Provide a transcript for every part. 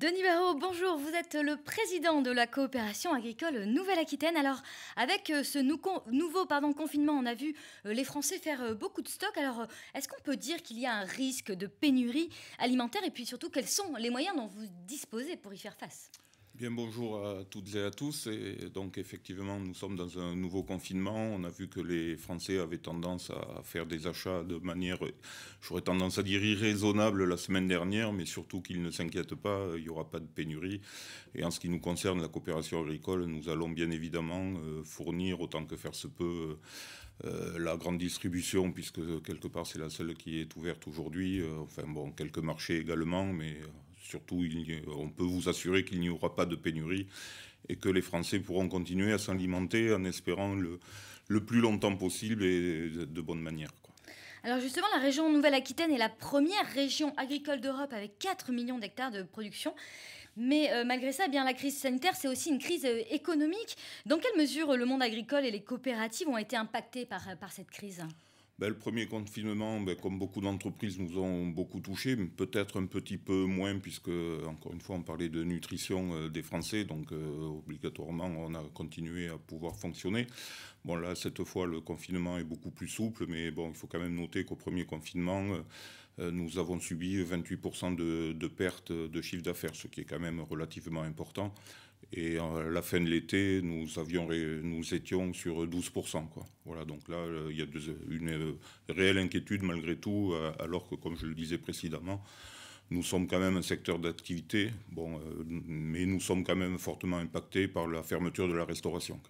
Denis Barraud, bonjour. Vous êtes le président de la coopération agricole Nouvelle-Aquitaine. Alors, avec euh, ce nouveau pardon, confinement, on a vu euh, les Français faire euh, beaucoup de stocks. Alors, est-ce qu'on peut dire qu'il y a un risque de pénurie alimentaire Et puis surtout, quels sont les moyens dont vous disposez pour y faire face Bien, bonjour à toutes et à tous. Et donc, effectivement, nous sommes dans un nouveau confinement. On a vu que les Français avaient tendance à faire des achats de manière, j'aurais tendance à dire irraisonnable la semaine dernière, mais surtout qu'ils ne s'inquiètent pas, il n'y aura pas de pénurie. Et en ce qui nous concerne, la coopération agricole, nous allons bien évidemment euh, fournir autant que faire se peut. Euh, la grande distribution, puisque quelque part c'est la seule qui est ouverte aujourd'hui, euh, enfin bon, quelques marchés également, mais Surtout, on peut vous assurer qu'il n'y aura pas de pénurie et que les Français pourront continuer à s'alimenter en espérant le, plus longtemps possible et de bonne manière. Alors justement, la région Nouvelle-Aquitaine est la première région agricole d'Europe avec 4 millions d'hectares de production. Mais euh, malgré ça, eh bien, la crise sanitaire, c'est aussi une crise euh, économique. Dans quelle mesure euh, le monde agricole et les coopératives ont été impactés par cette crise ben, le premier confinement, ben, comme beaucoup d'entreprises, nous ont beaucoup touchés, peut-être un petit peu moins, puisque, encore une fois, on parlait de nutrition euh, des Français, donc euh, obligatoirement, on a continué à pouvoir fonctionner. Bon, là, cette fois, le confinement est beaucoup plus souple, mais bon, il faut quand même noter qu'au premier confinement, euh, nous avons subi 28% de, perte pertes de chiffre d'affaires, ce qui est quand même relativement important. Et à la fin de l'été, nous, nous étions sur 12%. Voilà, donc là, euh, il y a une euh, réelle inquiétude malgré tout, alors que, comme je le disais précédemment, nous sommes quand même un secteur d'activité, bon, euh, mais nous sommes quand même fortement impactés par la fermeture de la restauration.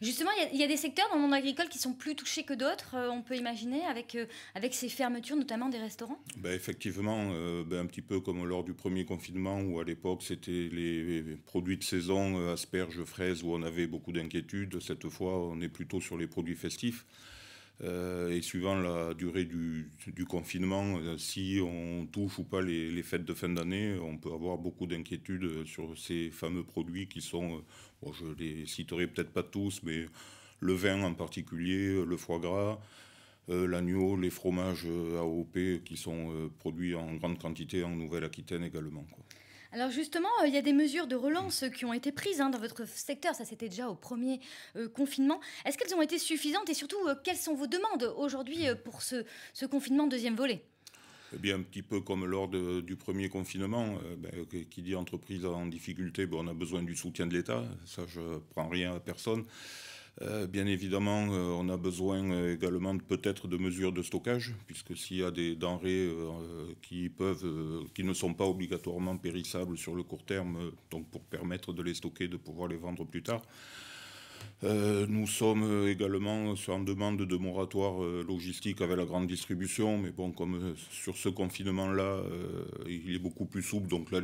Justement, il y, a des secteurs dans le monde agricole qui sont plus touchés que d'autres, euh, on peut imaginer, avec, euh, avec ces fermetures, notamment des restaurants ben, Effectivement, ben, un petit peu comme lors du premier confinement, où à l'époque c'était les produits de saison, asperges, fraises, où on avait beaucoup d'inquiétudes. Cette fois, on est plutôt sur les produits festifs. Euh, et suivant la durée du, confinement, euh, si on touche ou pas les, fêtes de fin d'année, on peut avoir beaucoup d'inquiétudes sur ces fameux produits qui sont, euh, bon, je les citerai peut-être pas tous, mais le vin en particulier, le foie gras, l'agneau, les fromages AOP qui sont produits en grande quantité en Nouvelle-Aquitaine également. Alors justement, euh, il y a des mesures de relance qui ont été prises hein, dans votre secteur, ça c'était déjà au premier euh, confinement. Est-ce qu'elles ont été suffisantes et surtout, euh, quelles sont vos demandes aujourd'hui pour ce, confinement deuxième volet eh bien, un petit peu comme lors du premier confinement, ben, qui dit entreprise en difficulté, ben, on a besoin du soutien de l'État. Ça, je prends rien à personne. Euh, bien évidemment, euh, on a besoin euh, également peut-être de mesures de stockage, puisque s'il y a des denrées qui, qui ne sont pas obligatoirement périssables sur le court terme, donc pour permettre de les stocker, de pouvoir les vendre plus tard. nous sommes également en demande de moratoire logistique avec la grande distribution, mais bon, comme sur ce confinement-là, il est beaucoup plus souple, donc la,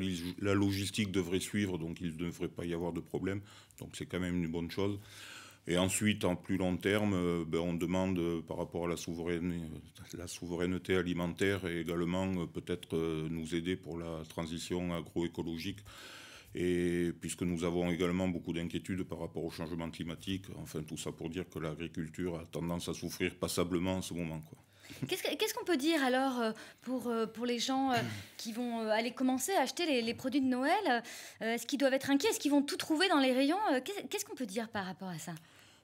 logistique devrait suivre, donc il ne devrait pas y avoir de problème, donc c'est quand même une bonne chose. Et ensuite, en plus long terme, euh, ben, on demande euh, par rapport à la souveraineté, euh, alimentaire et également peut-être nous aider pour la transition agroécologique. Et puisque nous avons également beaucoup d'inquiétudes par rapport au changement climatique, enfin tout ça pour dire que l'agriculture a tendance à souffrir passablement en ce moment. Qu'est-ce qu'on peut dire alors euh, pour, euh, pour les gens euh, qui vont aller commencer à acheter les, produits de Noël Est-ce qu'ils doivent être inquiets Est-ce qu'ils vont tout trouver dans les rayons Qu'est-ce qu'on peut dire par rapport à ça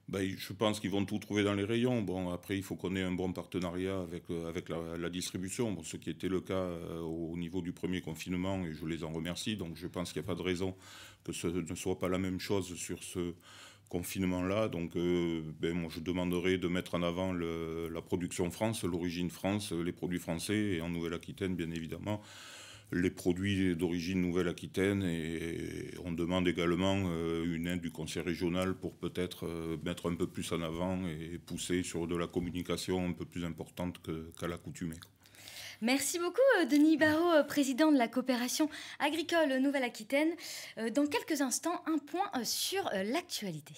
ben, je pense qu'ils vont tout trouver dans les rayons. Bon, après, il faut qu'on ait un bon partenariat avec, avec la, distribution, bon, ce qui était le cas au niveau du premier confinement, et je les en remercie. Donc, je pense qu'il n'y a pas de raison que ce ne soit pas la même chose sur ce, confinement-là. Donc, euh, ben, je demanderai de mettre en avant la production France, l'origine France, les produits français, et en Nouvelle-Aquitaine, bien évidemment, les produits d'origine Nouvelle-Aquitaine. Et, on demande également euh, une aide du Conseil régional pour peut-être euh, mettre un peu plus en avant et pousser sur de la communication un peu plus importante qu'à l'accoutumée. Merci beaucoup, euh, Denis Barrault, euh, président de la coopération agricole Nouvelle-Aquitaine. Euh, dans quelques instants, un point sur l'actualité.